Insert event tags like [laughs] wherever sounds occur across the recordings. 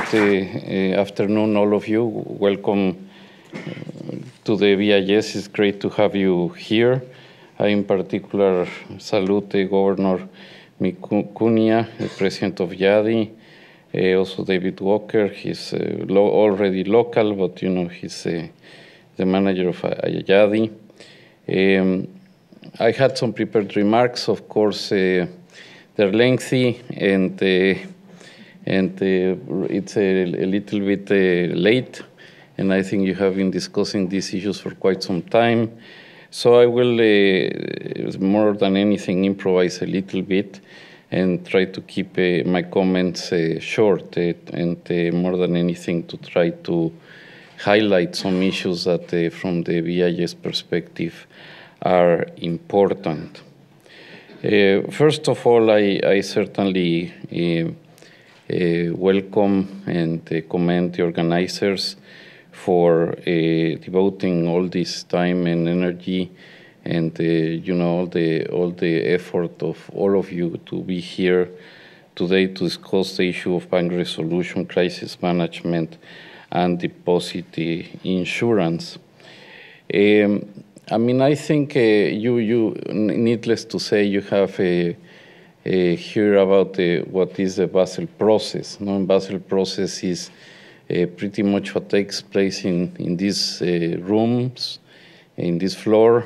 good uh, uh, afternoon, all of you. Welcome uh, to the VIS. It's great to have you here. I, in particular, salute uh, Governor Mikuniya, the president of YADI, uh, also David Walker. He's uh, lo already local, but you know he's uh, the manager of YADI. Um, I had some prepared remarks. Of course, they're lengthy and and uh, it's a, a, little bit uh, late, and I think you have been discussing these issues for quite some time. So I will, uh, more than anything, improvise a little bit and try to keep uh, my comments uh, short uh, and more than anything to try to highlight some issues that from the VIS perspective are important. first of all, I, I certainly Eh, welcome and commend the organizers for eh, devoting all this time and energy and you know all the all the effort of all of you to be here today to discuss the issue of bank resolution, crisis management, and deposit insurance. Um, I mean, I think uh, you, you, needless to say, you have uh, uh, hear about the, uh, what is the Basel process. No, and Basel process is uh, pretty much what takes place in in these rooms, in this floor,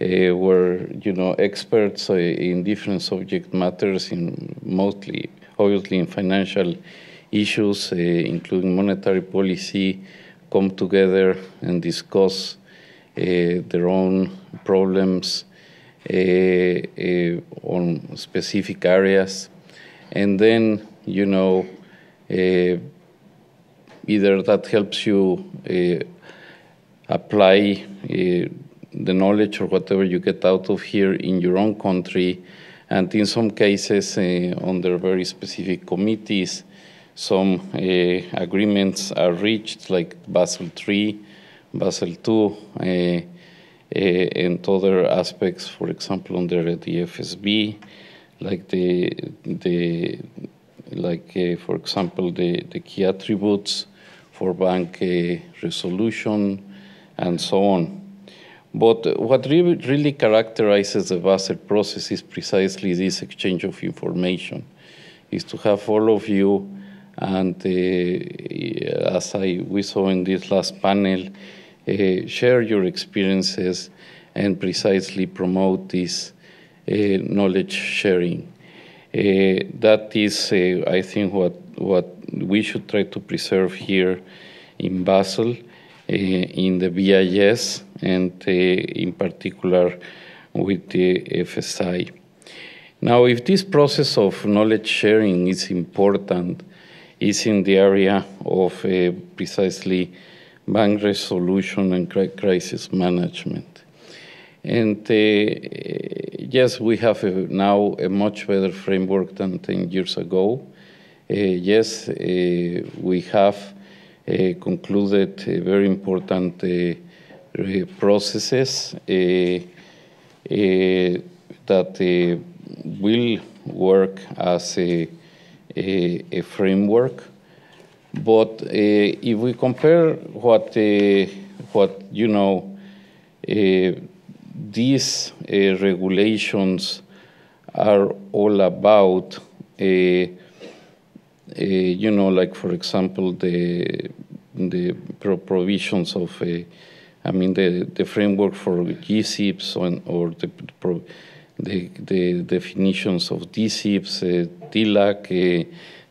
uh, where you know experts uh, in different subject matters, in mostly obviously in financial issues, uh, including monetary policy, come together and discuss their own problems Eh, eh, on specific areas, and then you know eh, either that helps you apply the knowledge or whatever you get out of here in your own country, and in some cases uh, under very specific committees, some uh, agreements are reached, like Basel III, Basel II. Uh, and eh, other aspects, for example, under the FSB, like the, the like eh, for example the, the key attributes for bank eh, resolution and so on. But what re really characterizes the Basel process is precisely this exchange of information, is to have all of you, and uh, as I, we saw in this last panel, uh, share your experiences and precisely promote this uh, knowledge sharing. Uh, that is, uh, I think, what, what we should try to preserve here in Basel, in the BIS, and in particular with the FSI. Now, if this process of knowledge sharing is important, is in the area of uh, precisely bank resolution and crisis management. And uh, yes, we have a, now a much better framework than 10 years ago. Uh, yes, uh, we have uh, concluded uh, very important uh, processes that will work as a, a, a framework. But uh, if we compare what uh, what you know uh, these regulations are all about. Uh, you know, like for example, the the provisions of, uh, I mean, the the framework for GSIPs on, or the, the the definitions of DSIPs, uh, TILAC,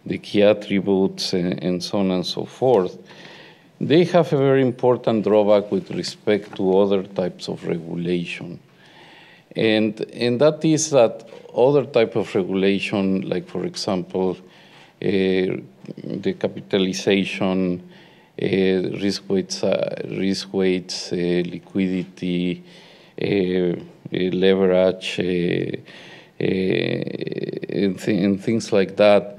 the key attributes, and, eh, and so on and so forth. They have a very important drawback with respect to other types of regulation. And, and that is that other type of regulation, like for example, uh, the capitalization, uh, risk weights, uh, risk weights, liquidity, leverage, and, th and, things like that,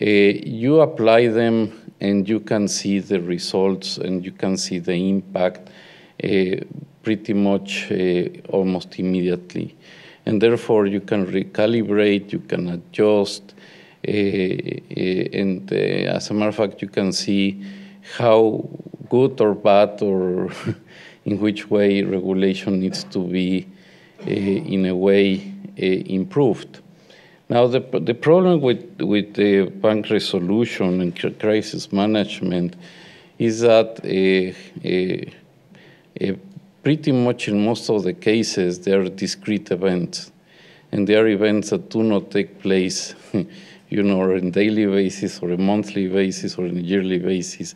Eh, you apply them and you can see the results and you can see the impact eh, pretty much eh, almost immediately. And therefore, you can recalibrate, you can adjust, and as a matter of fact, you can see how good or bad or [laughs] in which way regulation needs to be uh, in a way uh, improved. Now, the, the problem with, with the bank resolution and crisis management is that uh, uh, uh, pretty much in most of the cases, there are discrete events. And there are events that do not take place, [laughs] you know, on a daily basis or a monthly basis or on a yearly basis.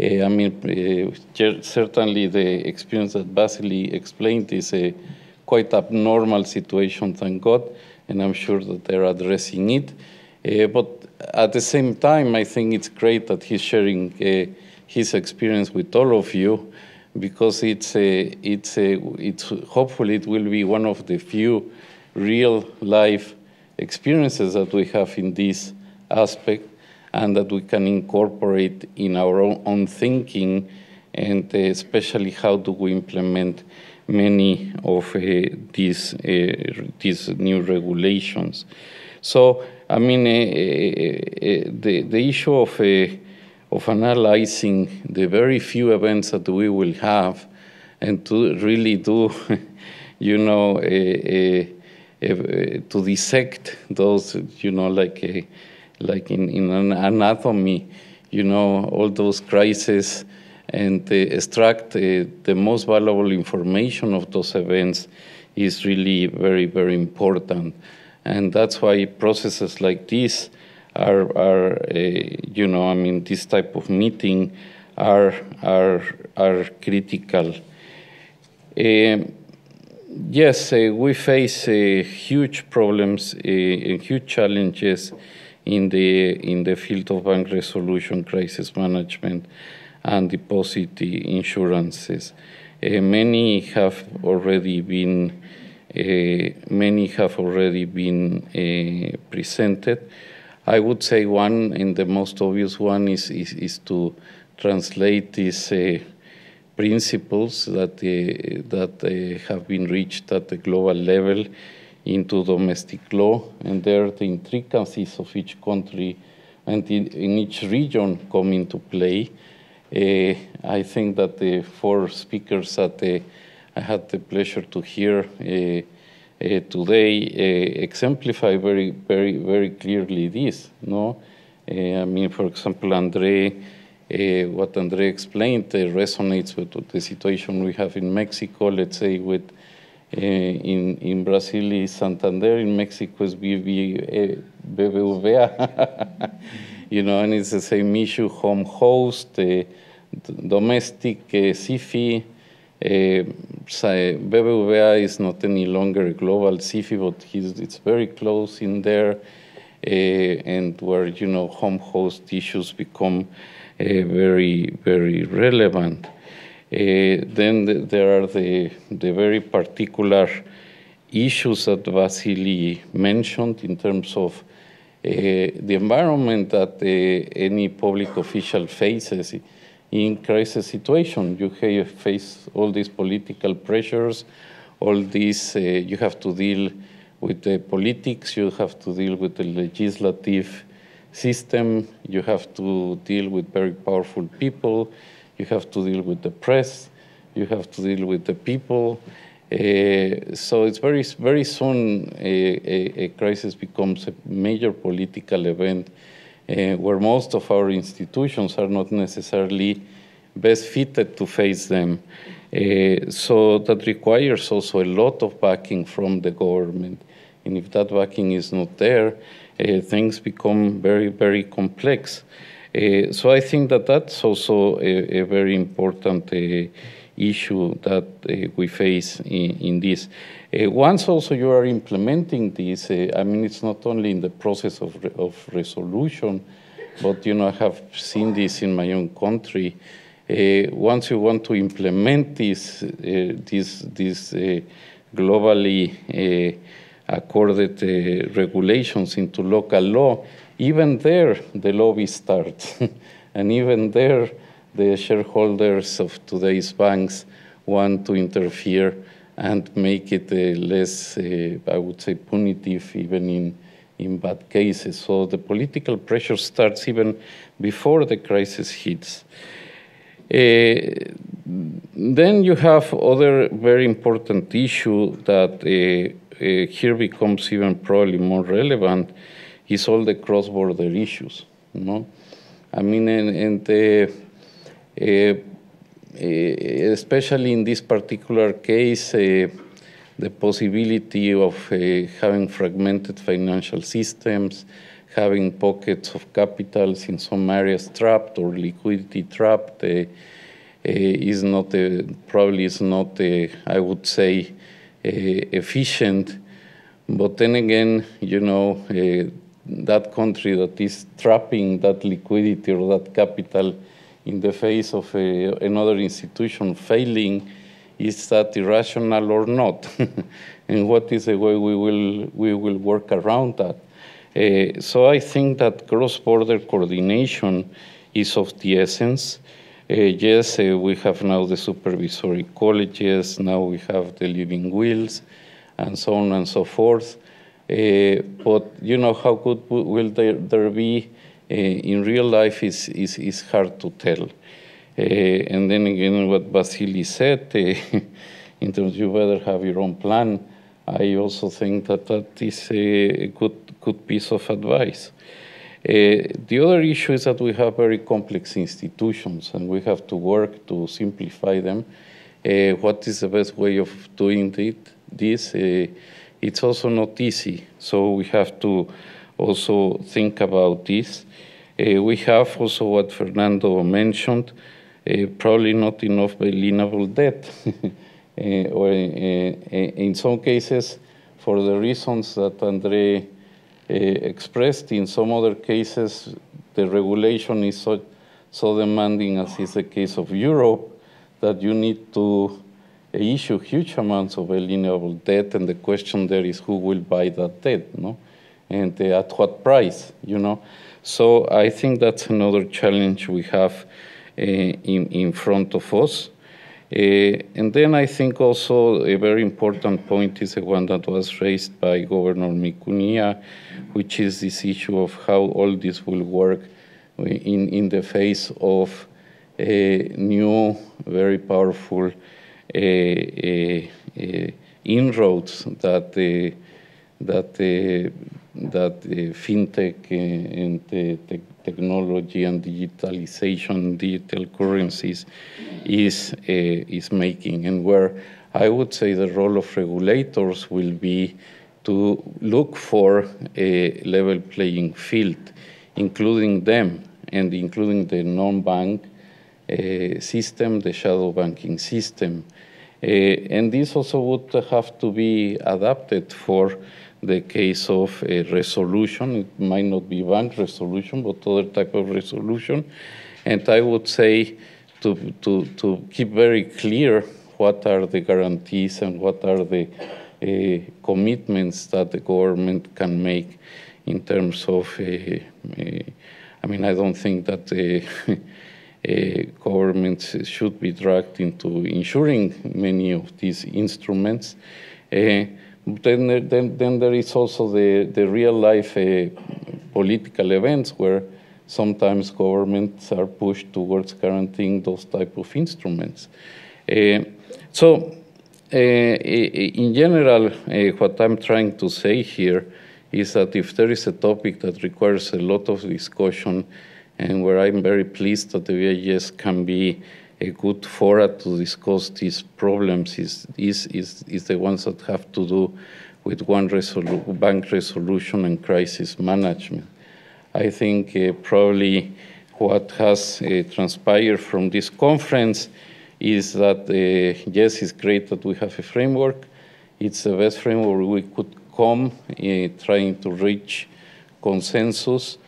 Uh, I mean, uh, certainly the experience that Basili explained is a quite abnormal situation, thank God, and I'm sure that they're addressing it. Uh, but at the same time, I think it's great that he's sharing uh, his experience with all of you, because it's a, uh, it's a, uh, it's hopefully it will be one of the few real life experiences that we have in this aspect, and that we can incorporate in our own, own thinking, and uh, especially how do we implement many of uh, these uh, these new regulations. So I mean, uh, the the issue of of analyzing the very few events that we will have, and to really do, [laughs] you know, to dissect those, you know, like like in, in anatomy, you know, all those crises and extract the most valuable information of those events is really very, very important. And that's why processes like this are, are eh, you know, I mean, this type of meeting are, are, are critical. Eh, yes, uh, we face uh, huge problems uh, and huge challenges in the in the field of bank resolution crisis management and deposit insurances. Uh, many have already been uh, many have already been uh, presented. I would say one and the most obvious one is is, is to translate these principles that that have been reached at the global level into domestic law, and there the intricacies of each country and in, in each region come into play. Eh, I think that the four speakers that eh, I had the pleasure to hear eh, today exemplify very, very, very clearly this. No, I mean, for example, Andre. Uh, what Andre explained uh, resonates with, with the situation we have in Mexico, let's say with uh, in, in Brazil is Santander, in Mexico is BBVA. [laughs] you know, and it's the same issue, home host, uh, domestic, uh, CFI. Uh, BBVA is not any longer a global CFI, but it's very close in there, uh, and where, you know, home host issues become eh, very, very relevant. then there are the, the very particular issues that Vasily mentioned in terms of Eh, the environment that eh, any public official faces in crisis situation. You have face all these political pressures, all these, eh, you have to deal with the politics, you have to deal with the legislative system, you have to deal with very powerful people, you have to deal with the press, you have to deal with the people. Eh, so it's very very soon a, eh, a, eh, a, crisis becomes a major political event uh, where most of our institutions are not necessarily best fitted to face them. Uh, so that requires also a lot of backing from the government. And if that backing is not there, things become very, very complex. so I think that that's also a, a very important issue that uh, we face in, in this. Uh, once also you are implementing this, uh, I mean, it's not only in the process of, re of resolution, but you know, I have seen this in my own country. Uh, once you want to implement this, uh, this, this uh, globally accorded regulations into local law, even there the lobby starts, [laughs] and even there the shareholders of today's banks want to interfere and make it uh, less, uh, I would say, punitive even in, in bad cases. So the political pressure starts even before the crisis hits. Uh, then you have other very important issue that uh, uh, here becomes even probably more relevant is all the cross-border issues. You know? I mean, and the Eh, eh, especially in this particular case, eh, the possibility of having fragmented financial systems, having pockets of capitals in some areas trapped or liquidity trapped uh, uh, is not a, probably is not a, I would say efficient. But then again, you know, uh, that country that is trapping that liquidity or that capital in the face of a, another institution failing, is that irrational or not? [laughs] and what is the way we will, we will work around that? Uh, so I think that cross-border coordination is of the essence. Uh, yes, uh, we have now the supervisory colleges, now we have the living wills, and so on and so forth. Uh, but you know, how good will there, there be Eh, in real life is, is, is hard to tell. Eh, and then again, what Vasily said, [laughs] eh, in terms you better have your own plan. I also think that that is a good, good piece of advice. Uh, the other issue is that we have very complex institutions and we have to work to simplify them. Uh, what is the best way of doing it, this? Uh, it's also not easy, so we have to also think about this. Uh, we have also what Fernando mentioned, uh, probably not enough believable debt. [laughs] uh, or uh, uh, in some cases, for the reasons that Andre uh, expressed, in some other cases, the regulation is so, so demanding, as is the case of Europe, that you need to issue huge amounts of alienable debt, and the question there is who will buy that debt, no? and at what price, you know. So I think that's another challenge we have eh, in, in front of us. Eh, and then I think also a very important point is the one that was raised by Governor Mikunia, which is this issue of how all this will work in, in the face of a new, very powerful uh, uh, uh, inroads that that that uh, fintech and te technology and digitalization, digital currencies, is eh, is making, and where I would say the role of regulators will be to look for a level playing field, including them and including the non-bank eh, system, the shadow banking system. Uh, and this also would have to be adapted for the case of a eh, resolution. It might not be bank resolution, but other type of resolution. And I would say to, to, to keep very clear what are the guarantees and what are the uh, commitments that the government can make in terms of, uh, uh, I mean, I don't think that [laughs] governments should be dragged into ensuring many of these instruments. Then, then, then there is also the, the real life uh, political events where sometimes governments are pushed towards guaranteeing those type of instruments. Uh, so, uh, in general, uh, what I'm trying to say here is that if there is a topic that requires a lot of discussion and where I'm very pleased that the VIS can be a good fora to discuss these problems is, is, is, is the ones that have to do with one resolu bank resolution and crisis management. I think uh, probably what has uh, transpired from this conference is that, uh, yes, it's great that we have a framework. It's the best framework we could come uh, trying to reach consensus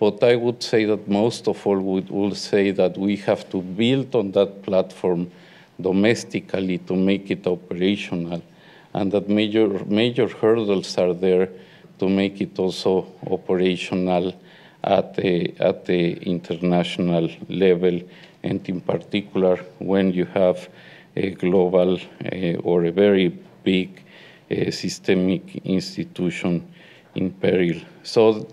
but I would say that most of all we would say that we have to build on that platform domestically to make it operational, and that major, major hurdles are there to make it also operational at the, at the international level, and in particular when you have a global uh, or a very big uh, systemic institution in peril. So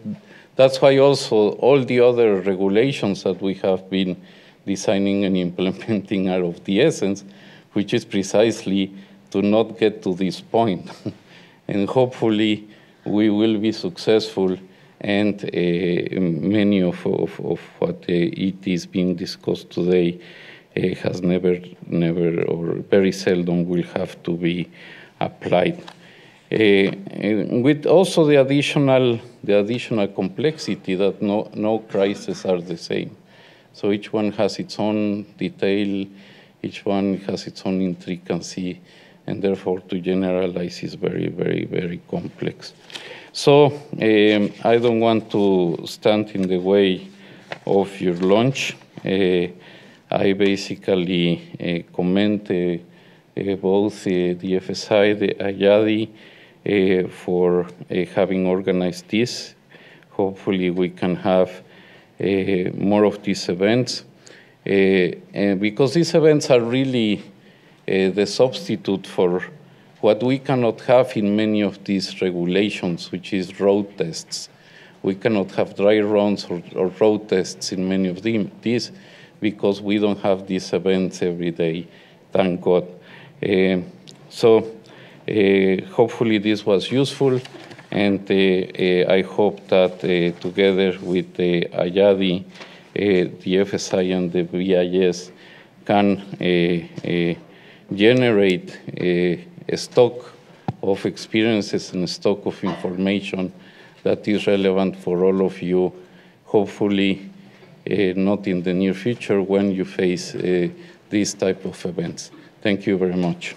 that's why also all the other regulations that we have been designing and [laughs] implementing are of the essence, which is precisely to not get to this point. [laughs] and hopefully we will be successful and uh, many of, of, of what uh, it is being discussed today uh, has never, never, or very seldom will have to be applied. Eh, eh, with also the additional, the additional complexity that no, no crises are the same. So each one has its own detail, each one has its own intricacy, and therefore to generalize is very, very, very complex. So um, I don't want to stand in the way of your launch. Uh, I basically uh, comment uh, both the FSI, the IADI, uh, for uh, having organized this. Hopefully we can have uh, more of these events. and because these events are really the substitute for what we cannot have in many of these regulations, which is road tests. We cannot have dry runs or, or road tests in many of them, these because we don't have these events every day, thank God. Uh, so uh, hopefully this was useful, and uh, uh, I hope that together with the IADI, the FSI and the BIS can generate a, a stock of experiences and stock of information that is relevant for all of you, hopefully uh, not in the near future when you face uh, these type of events. Thank you very much.